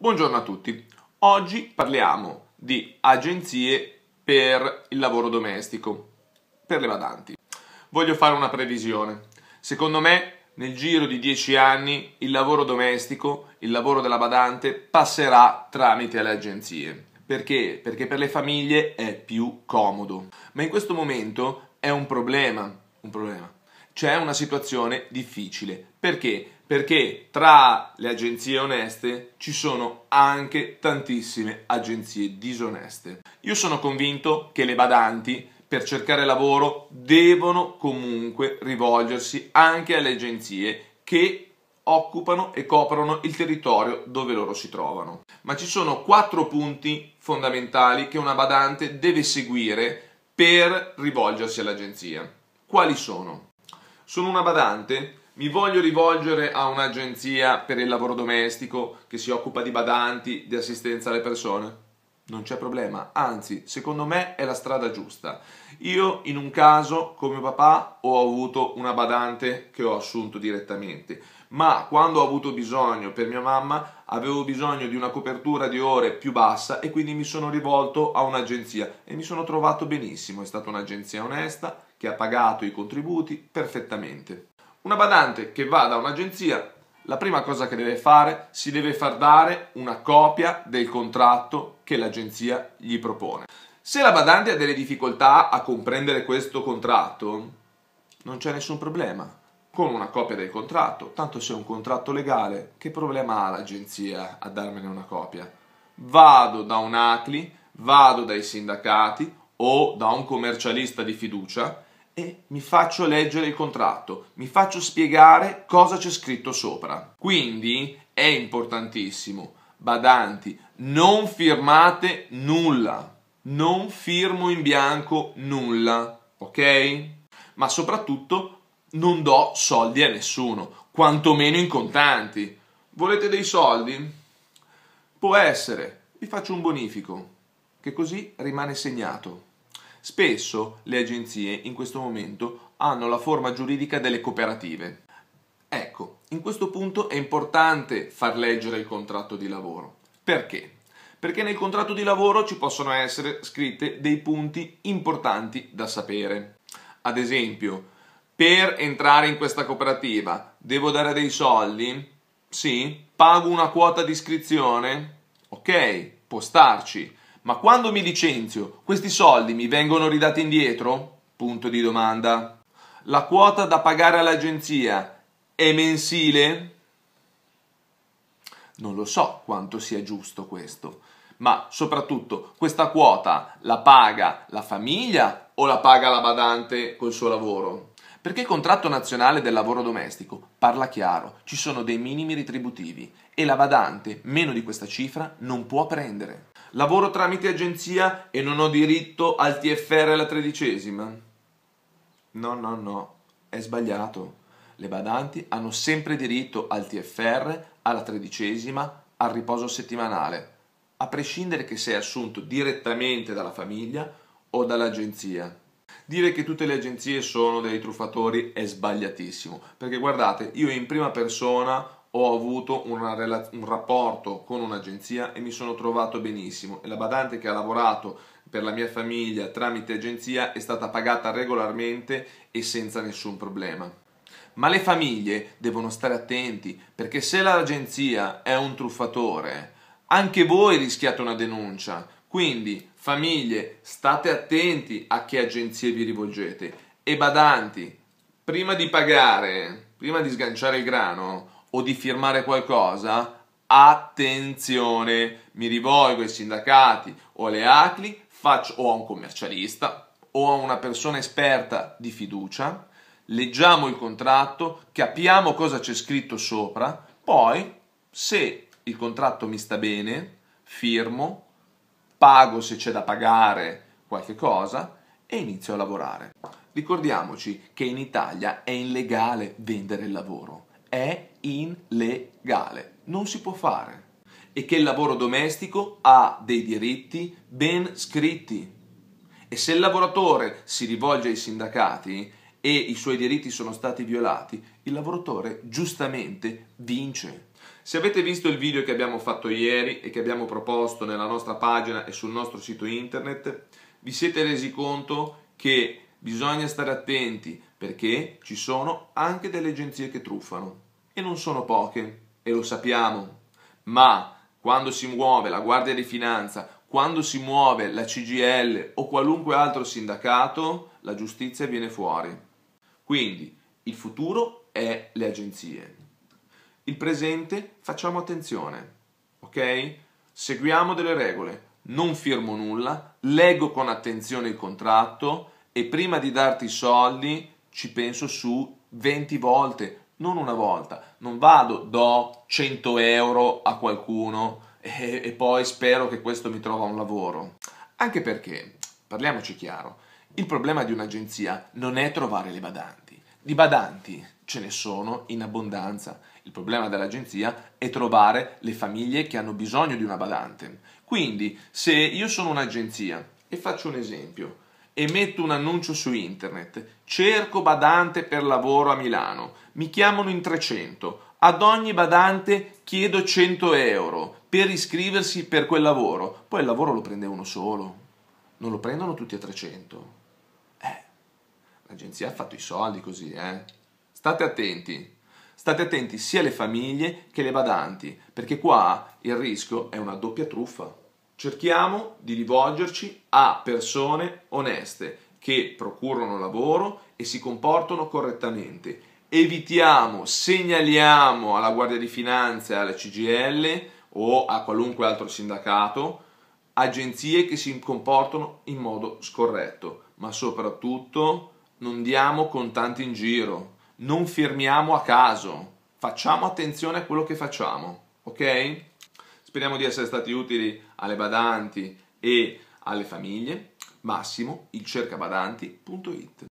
Buongiorno a tutti. Oggi parliamo di agenzie per il lavoro domestico, per le badanti. Voglio fare una previsione. Secondo me, nel giro di 10 anni, il lavoro domestico, il lavoro della badante, passerà tramite le agenzie. Perché? Perché per le famiglie è più comodo. Ma in questo momento è un problema. Un problema c'è una situazione difficile. Perché? Perché tra le agenzie oneste ci sono anche tantissime agenzie disoneste. Io sono convinto che le badanti per cercare lavoro devono comunque rivolgersi anche alle agenzie che occupano e coprono il territorio dove loro si trovano. Ma ci sono quattro punti fondamentali che una badante deve seguire per rivolgersi all'agenzia. Quali sono? Sono una badante? Mi voglio rivolgere a un'agenzia per il lavoro domestico che si occupa di badanti, di assistenza alle persone? Non c'è problema, anzi, secondo me è la strada giusta. Io in un caso, come papà, ho avuto una badante che ho assunto direttamente, ma quando ho avuto bisogno per mia mamma, avevo bisogno di una copertura di ore più bassa e quindi mi sono rivolto a un'agenzia e mi sono trovato benissimo, è stata un'agenzia onesta, che ha pagato i contributi perfettamente. Una badante che va da un'agenzia, la prima cosa che deve fare, si deve far dare una copia del contratto che l'agenzia gli propone. Se la badante ha delle difficoltà a comprendere questo contratto, non c'è nessun problema. Con una copia del contratto, tanto se è un contratto legale, che problema ha l'agenzia a darmene una copia? Vado da un ACLI, vado dai sindacati o da un commercialista di fiducia e mi faccio leggere il contratto, mi faccio spiegare cosa c'è scritto sopra. Quindi è importantissimo, badanti, non firmate nulla, non firmo in bianco nulla, ok? Ma soprattutto non do soldi a nessuno, quantomeno in contanti. Volete dei soldi? Può essere, vi faccio un bonifico, che così rimane segnato. Spesso le agenzie in questo momento hanno la forma giuridica delle cooperative. Ecco, in questo punto è importante far leggere il contratto di lavoro. Perché? Perché nel contratto di lavoro ci possono essere scritte dei punti importanti da sapere. Ad esempio, per entrare in questa cooperativa devo dare dei soldi? Sì? Pago una quota di iscrizione? Ok, può starci. Ma quando mi licenzio, questi soldi mi vengono ridati indietro? Punto di domanda. La quota da pagare all'agenzia è mensile? Non lo so quanto sia giusto questo, ma soprattutto questa quota la paga la famiglia o la paga la badante col suo lavoro? Perché il contratto nazionale del lavoro domestico parla chiaro, ci sono dei minimi retributivi e la badante meno di questa cifra non può prendere. Lavoro tramite agenzia e non ho diritto al TFR alla tredicesima. No, no, no, è sbagliato. Le badanti hanno sempre diritto al TFR, alla tredicesima, al riposo settimanale, a prescindere che sei assunto direttamente dalla famiglia o dall'agenzia. Dire che tutte le agenzie sono dei truffatori è sbagliatissimo, perché guardate, io in prima persona ho avuto rela- un rapporto con un'agenzia e mi sono trovato benissimo e la badante che ha lavorato per la mia famiglia tramite agenzia è stata pagata regolarmente e senza nessun problema. Ma le famiglie devono stare attenti perché se l'agenzia è un truffatore, anche voi rischiate una denuncia. Quindi famiglie, state attenti a che agenzie vi rivolgete e badanti, prima di pagare, prima di sganciare il grano, o di firmare qualcosa, attenzione, mi rivolgo ai sindacati o alle ACLI, faccio o a un commercialista o a una persona esperta di fiducia, leggiamo il contratto, capiamo cosa c'è scritto sopra, poi se il contratto mi sta bene, firmo, pago se c'è da pagare qualche cosa e inizio a lavorare. Ricordiamoci che in Italia è illegale vendere il lavoro, è illegale, non si può fare e che il lavoro domestico ha dei diritti ben scritti. E se il lavoratore si rivolge ai sindacati e i suoi diritti sono stati violati, il lavoratore giustamente vince. Se avete visto il video che abbiamo fatto ieri e che abbiamo proposto nella nostra pagina e sul nostro sito internet, vi siete resi conto che bisogna stare attenti perché ci sono anche delle agenzie che truffano e non sono poche, e lo sappiamo, ma quando si muove la Guardia di Finanza, quando si muove la CGL o qualunque altro sindacato, la giustizia viene fuori. Quindi il futuro è le agenzie. Il presente facciamo attenzione, ok? Seguiamo delle regole, non firmo nulla, leggo con attenzione il contratto e prima di darti i soldi ci penso su 20 volte, non una volta, non vado, do 100 euro a qualcuno e, e poi spero che questo mi trova un lavoro. Anche perché, parliamoci chiaro, il problema di un'agenzia non è trovare le badanti. Di badanti ce ne sono in abbondanza. Il problema dell'agenzia è trovare le famiglie che hanno bisogno di una badante. Quindi, se io sono un'agenzia e faccio un esempio, e metto un annuncio su internet. Cerco badante per lavoro a Milano. Mi chiamano in 300. Ad ogni badante chiedo 100 euro per iscriversi per quel lavoro. Poi il lavoro lo prende uno solo. Non lo prendono tutti a 300. Eh, l'agenzia ha fatto i soldi così, eh. State attenti. State attenti sia le famiglie che le badanti, perché qua il rischio è una doppia truffa. Cerchiamo di rivolgerci a persone oneste che procurano lavoro e si comportano correttamente. Evitiamo, segnaliamo alla Guardia di Finanza, alla CGL o a qualunque altro sindacato agenzie che si comportano in modo scorretto, ma soprattutto non diamo contanti in giro, non firmiamo a caso, facciamo attenzione a quello che facciamo, ok? Speriamo di essere stati utili alle badanti e alle famiglie. Massimo, il cercabadanti.it